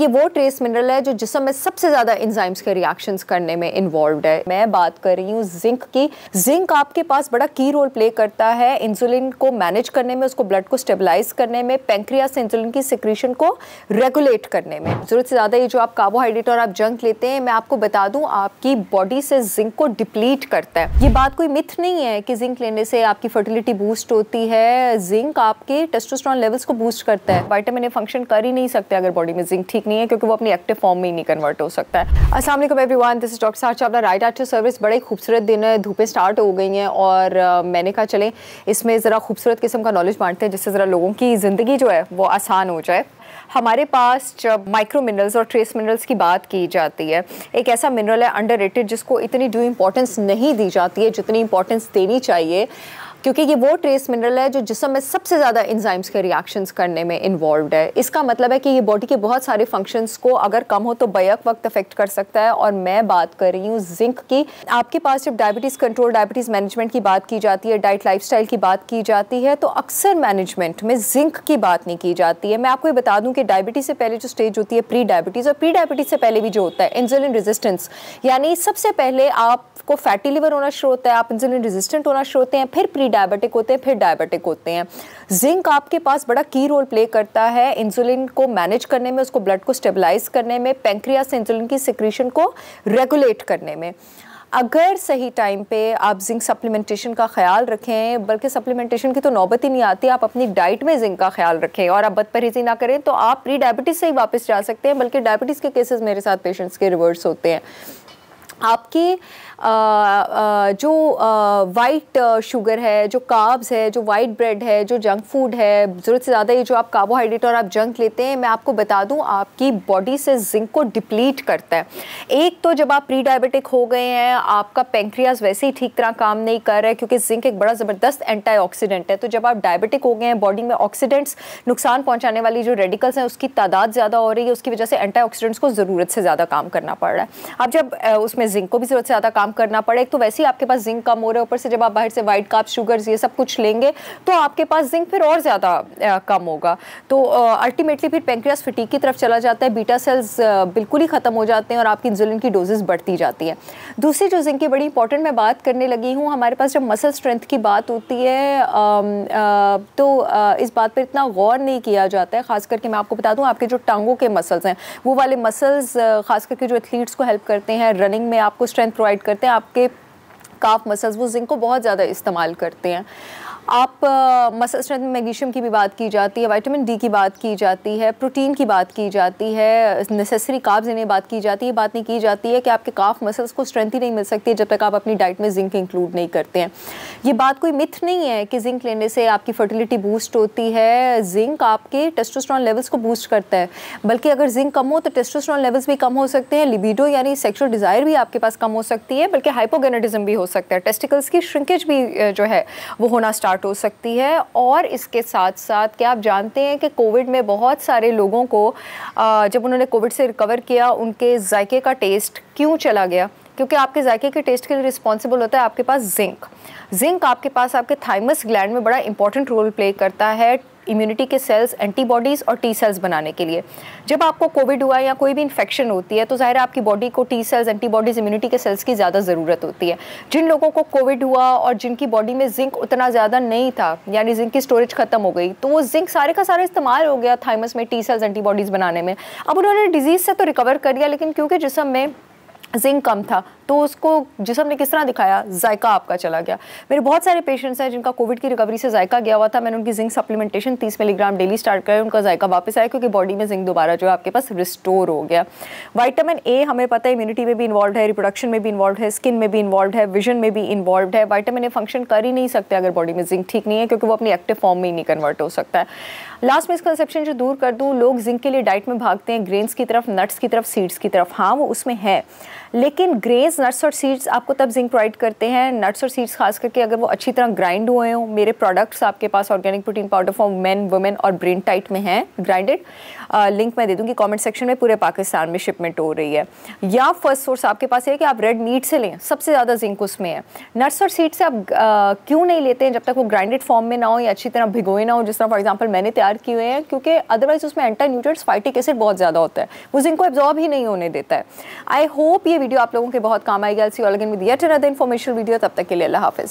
ये वो trace mineral है जो जिसम में सबसे ज़्यादा इंजाइम्स के रिएक्शन करने में इन्वॉल्व है मैं बात कर रही हूँ जिंक की जिंक आपके पास बड़ा की रोल प्ले करता है इंसुलिन को मैनेज करने में उसको ब्लड को स्टेबलाइज करने में पेंक्रिया से इंसुलिन की सिक्रीशन को रेगुलेट करने में ज़रूरत से ज़्यादा ये जो आप कार्बोहाइड्रेट और आप जंक लेते हैं मैं आपको बता दूँ आपकी बॉडी से जिंक को डिप्लीट करता है ये बात कोई मिथ नहीं है कि जिंक लेने से आपकी फर्टिलिटी बूस्ट होती है जिंक आपके टेस्टोस्ट्रॉन लेवल्स को बूस्ट करता है वाइटामिन फंक्शन कर ही नहीं सकते अगर बॉडी में जिंक ठीक नहीं है क्योंकि वो अपनी एक्टिव फॉर्म में ही नहीं कन्वर्ट हो सकता है असल एवरी वन दिस डॉक्टर साहब चावला राइट आर्ट सर्विस बड़े खूबसूरत दिन है धूपें स्टार्ट हो गई हैं और मैंने कहा चलें इसमें ज़रा खूबसूरत किस्म का नॉलेज बांटते हैं जिससे ज़रा लोगों की ज़िंदगी जो है वो आसान हो जाए हमारे पास जब माइक्रो मिनरल्स और ट्रेस मिनरल्स की बात की जाती है एक ऐसा मिनरल है अंडर जिसको इतनी ड्यू इम्पोर्टेंस नहीं दी जाती है जितनी इम्पोर्टेंस देनी चाहिए क्योंकि ये वो ट्रेस मिनरल है जो जिसम में सबसे ज़्यादा इंजाइम्स के रिएक्शंस करने में इन्वॉल्व है इसका मतलब है कि ये बॉडी के बहुत सारे फंक्शंस को अगर कम हो तो बैक वक्त अफेक्ट कर सकता है और मैं बात कर रही हूँ जिंक की आपके पास जब डायबिटीज़ कंट्रोल डायबिटीज़ मैनेजमेंट की बात की जाती है डाइट लाइफ की बात की जाती है तो अक्सर मैनेजमेंट में जिंक की बात नहीं की जाती है मैं आपको ये बता दूँ कि डायबिटीज़ से पहले जो स्टेज होती है प्री डायबिटीज़ और प्री डायबिटीज़ से पहले भी जो होता है इंसुलिन रेजिस्टेंस यानी सबसे पहले आपको फैटी लिवर होना शुरू होता है आप इंसुलिन रेजिस्टेंट होना शुरू होते हैं फिर प्री डायबिटिक होते हैं फिर डायबिटिक होते हैं जिंक आपके पास बड़ा की रोल प्ले करता है इंसुलिन को मैनेज करने में उसको ब्लड को स्टेबलाइज करने में पेंक्रिया से इंसुलिन की सिक्रीशन को रेगुलेट करने में अगर सही टाइम पे आप जिंक सप्लीमेंटेशन का ख्याल रखें बल्कि सप्लीमेंटेशन की तो नौबत ही नहीं आती आप अपनी डाइट में जिंक का ख्याल रखें और आप बदपरहेजी ना करें तो आप प्री डायबिटीज़ से ही वापस जा सकते हैं बल्कि डायबिटीज़ के केसेस मेरे साथ पेशेंट्स के रिवर्स होते हैं आपके आ, आ, जो वाइट शुगर है जो काब्स है जो वाइट ब्रेड है जो जंक फूड है ज़रूरत से ज़्यादा ये जो आप कार्बोहाइड्रेट और आप जंक लेते हैं मैं आपको बता दूं आपकी बॉडी से जिंक को डिप्लीट करता है एक तो जब आप प्री डायबिटिक हो गए हैं आपका पेंक्रियाज वैसे ही ठीक तरह काम नहीं कर रहा है क्योंकि जिंक एक बड़ा ज़बरदस्त एंटी है तो जब आप डायबिटिक हो गए हैं बॉडी में ऑक्सीडेंट्स नुकसान पहुँचाने वाली जो रेडिकल्स हैं उसकी तादाद ज़्यादा हो रही है उसकी वजह से एंटी को ज़रूरत से ज़्यादा काम करना पड़ रहा है आप जब उसमें जिंक को भी ज़रूरत से ज़्यादा काम करना पड़े तो वैसे ही आपके पास जिंक कम हो रहा है ऊपर से जब आप बाहर से वाइट काप शुगर ये सब कुछ लेंगे तो आपके पास जिंक फिर और ज़्यादा कम होगा तो अल्टीमेटली फिर पेंक्रियास फिटीक की तरफ चला जाता है बीटा सेल्स बिल्कुल ही ख़त्म हो जाते हैं और आपकी इंसुलिन की डोजेस बढ़ती जाती है दूसरी जो जिंक की बड़ी इंपॉर्टेंट मैं बात करने लगी हूँ हमारे पास जब मसल स्ट्रेंथ की बात होती है तो इस बात पर इतना गौर नहीं किया जाता है ख़ास करके मैं आपको बता दूँ आपके जो टांगों के मसल्स हैं वो वाले मसल्स ख़ास करके जो एथलीट्स को हेल्प करते हैं रनिंग में आपको स्ट्रेंथ प्रोवाइड करते हैं आपके काफ मसल्स वो जिंक को बहुत ज़्यादा इस्तेमाल करते हैं आप मसल स्ट्रेंथ में मैग्नीशियम की भी बात की जाती है वाइटामिन डी की बात की जाती है प्रोटीन की बात की जाती है नेसेसरी काब्स इन्हें बात की जाती है बात नहीं की जाती है कि आपके काफ मसल्स को स्ट्रेंथ ही नहीं मिल सकती जब तक आप अपनी डाइट में जिंक इंक्लूड नहीं करते हैं ये बात कोई मिथ नहीं है कि जिंक लेने से आपकी फर्टिलिटी बूस्ट होती है जिंक आपके टेस्टोस्ट्रॉन लेवल्स को बूस्ट करता है बल्कि अगर जिंक कम हो तो टेस्टोस्ट्रॉन लेवल्स भी कम हो सकते हैं लिबिडो यानी सेक्सुअल डिज़ायर भी आपके पास कम हो सकती है बल्कि हाइपोगेनेटिज्म भी हो सकता है टेस्टिकल्स की श्रिंकेज भी जो है वो होना स्टार्ट स्टार्ट हो सकती है और इसके साथ साथ क्या आप जानते हैं कि कोविड में बहुत सारे लोगों को जब उन्होंने कोविड से रिकवर किया उनके जायके का टेस्ट क्यों चला गया क्योंकि आपके जायके के टेस्ट के लिए रिस्पॉन्सिबल होता है आपके पास जिंक जिंक आपके पास आपके थाइमस ग्लैंड में बड़ा इंपॉर्टेंट रोल प्ले करता है इम्यूनिटी के सेल्स एंटीबॉडीज़ और टी सेल्स बनाने के लिए जब आपको कोविड हुआ या कोई भी इन्फेक्शन होती है तो ज़ाहिर है आपकी बॉडी को टी सेल्स एंटीबॉडीज़ इम्यूनिटी के सेल्स की ज़्यादा ज़रूरत होती है जिन लोगों को कोविड हुआ और जिनकी बॉडी में जिंक उतना ज़्यादा नहीं था यानी जिंक की स्टोरेज ख़त्म हो गई तो वो जिंक सारे का सारा इस्तेमाल हो गया थाइमस में टी सेल्स एंटीबॉडीज़ बनाने में अब उन्होंने डिजीज़ से तो रिकवर कर लिया लेकिन क्योंकि जिसम में जिंक कम था तो उसको जिसम ने किस तरह दिखाया जायका आपका चला गया मेरे बहुत सारे पेशेंट्स हैं जिनका कोविड की रिकवरी से जायका गया हुआ था मैंने उनकी जिंक सप्लीमेंटेशन तीस मिलीग्राम डेली स्टार्ट कराया उनका जायका वापस आया क्योंकि बॉडी में जिंक दोबारा जो है आपके पास रिस्टोर हो गया वाइटामिन ए हमें पता है इम्यूनिटी में भी इन्वॉल्व है रिप्रोडक्शन में भी इन्वॉल्व है स्किन में भी इन्वॉल्व है विजन में भी इन्वॉल्व है वाइटामिन ए फंक्शन कर ही नहीं सकते अगर बॉडी में जिंक ठीक नहीं है क्योंकि वो अपनी एक्टिव फॉर्म में ही नहीं कन्वर्ट हो सकता है लास्ट मिसकनसेप्शन जो दूर कर दूँ लोग जिंक के लिए डाइट में भागते हैं ग्रेन्स की तरफ नट्स की तरफ सीड्स की तरफ हाँ वो उसमें है लेकिन ग्रेन्स नट्स और सीड्स आपको तब जिंक प्रोवाइड करते हैं नट्स और सीड्स खास करके अगर वो अच्छी तरह ग्राइंड हुए हों मेरे प्रोडक्ट्स आपके पास organic protein powder for men women और ब्रेन टाइट में हैं ग्राइंडेड लिंक uh, मैं दे दूँगी कॉमेंट सेक्शन में पूरे पाकिस्तान में शिपमेंट हो रही है या फर्स्ट सोर्स आपके पास ये कि आप रेड मीट से लें सबसे ज़्यादा जिंक उसमें है नट्स और सीड्स से आप uh, क्यों नहीं लेते हैं जब तक वो ग्राइंडेड फॉर्म में ना हो या अच्छी तरह भिगोए ना हो जिस तरह फॉर एग्जाम्पल मैंने तैयार किए हुए हैं क्योंकि अदरवाइज उसमें एंटा न्यूट्रेट्स फाइटिक एसिड बहुत ज़्यादा होता है वो जिंक को एब्जॉर्ब ही नहीं होने देता है आई होप ये वीडियो आप लोगों के बहुत काम आएगी I'll see all again with yet another information video तब तक के लिए अल्लाह हाफिज़